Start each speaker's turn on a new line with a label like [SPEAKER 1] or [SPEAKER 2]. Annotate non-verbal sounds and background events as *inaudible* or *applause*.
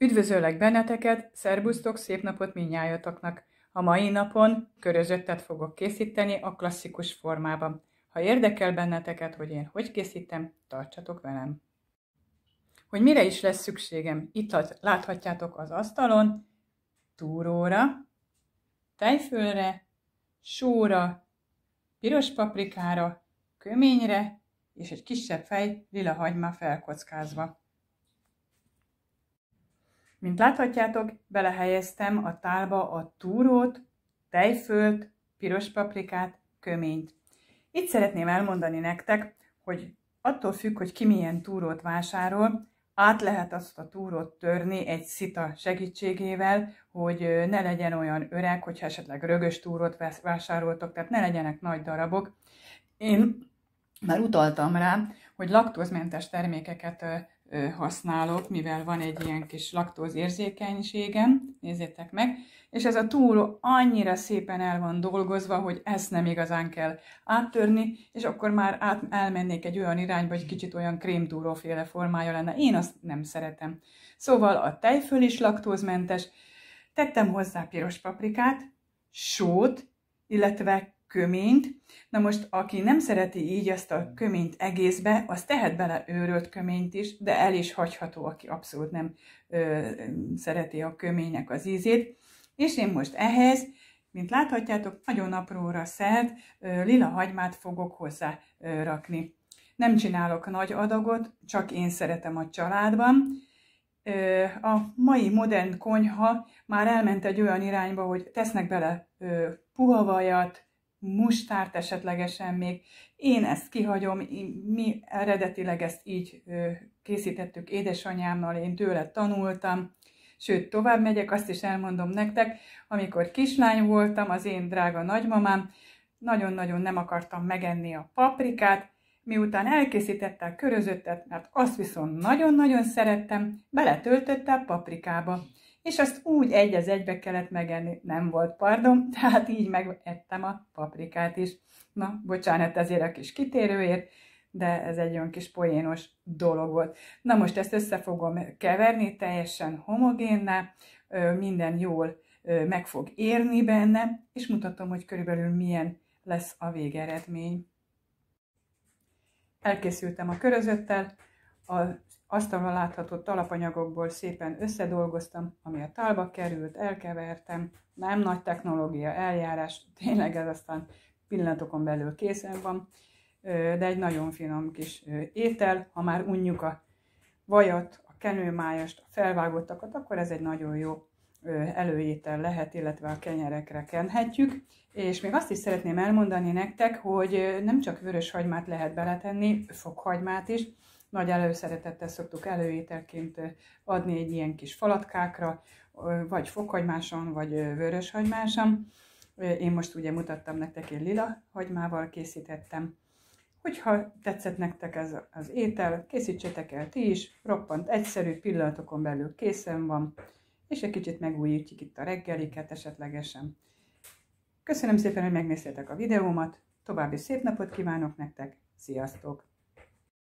[SPEAKER 1] Üdvözöllek benneteket, szerbusztok, szép napot minnyájatoknak! A mai napon körözöttet fogok készíteni a klasszikus formában. Ha érdekel benneteket, hogy én hogy készítem, tartsatok velem! Hogy mire is lesz szükségem? Itt láthatjátok az asztalon túróra, tejfölre, sóra, piros paprikára, köményre és egy kisebb fej lila hagyma felkockázva. Mint láthatjátok, belehelyeztem a tálba a túrót, tejfölt, piros paprikát, köményt. Itt szeretném elmondani nektek, hogy attól függ, hogy ki milyen túrót vásárol, át lehet azt a túrót törni egy szita segítségével, hogy ne legyen olyan öreg, hogyha esetleg rögös túrót vásároltok, tehát ne legyenek nagy darabok. Én már utaltam rá, hogy laktózmentes termékeket használok, mivel van egy ilyen kis laktózérzékenységem, nézzétek meg, és ez a túló annyira szépen el van dolgozva, hogy ezt nem igazán kell áttörni, és akkor már át, elmennék egy olyan irányba, hogy kicsit olyan krémtúróféle formája lenne. Én azt nem szeretem. Szóval a tejföl is laktózmentes, tettem hozzá piros paprikát, sót, illetve köményt. Na most, aki nem szereti így ezt a köményt egészbe, az tehet bele őrölt köményt is, de el is hagyható, aki abszolút nem ö, szereti a köménynek az ízét. És én most ehhez, mint láthatjátok, nagyon apróra szert ö, lila hagymát fogok hozzá ö, rakni. Nem csinálok nagy adagot, csak én szeretem a családban, a mai modern konyha már elment egy olyan irányba, hogy tesznek bele puha vajat, mustárt esetlegesen még. Én ezt kihagyom, mi eredetileg ezt így készítettük édesanyámmal, én tőle tanultam, sőt, tovább megyek, azt is elmondom nektek, amikor kislány voltam, az én drága nagymamám, nagyon-nagyon nem akartam megenni a paprikát, miután elkészítette a körözöttet, mert azt viszont nagyon-nagyon szerettem, beletöltötte a paprikába és azt úgy egy az egybe kellett megenni, nem volt pardon, *laughs* tehát így megettem a paprikát is. Na, bocsánat ezért a kis kitérőért, de ez egy olyan kis poénos dolog volt. Na most ezt össze fogom keverni, teljesen homogénne, minden jól meg fog érni benne, és mutatom, hogy körülbelül milyen lesz a végeredmény. Elkészültem a körözöttel, az asztalon látható alapanyagokból szépen összedolgoztam, ami a tálba került, elkevertem, nem nagy technológia, eljárás, tényleg ez aztán pillanatokon belül készen van, de egy nagyon finom kis étel, ha már unjuk a vajat, a kenőmájast, a felvágottakat, akkor ez egy nagyon jó előétel lehet, illetve a kenyerekre kenhetjük. És még azt is szeretném elmondani nektek, hogy nem csak vörös hagymát lehet beletenni, fokhagymát is, nagy előszeretettel szoktuk előételként adni egy ilyen kis falatkákra, vagy fokhagymáson, vagy vöröshagymáson. Én most ugye mutattam nektek, én lila hagymával készítettem. Hogyha tetszett nektek ez az étel, készítsétek el ti is, roppant egyszerű, pillanatokon belül készen van, és egy kicsit megújítjuk itt a reggeliket esetlegesen. Köszönöm szépen, hogy megnéztétek a videómat, további szép napot kívánok nektek, sziasztok!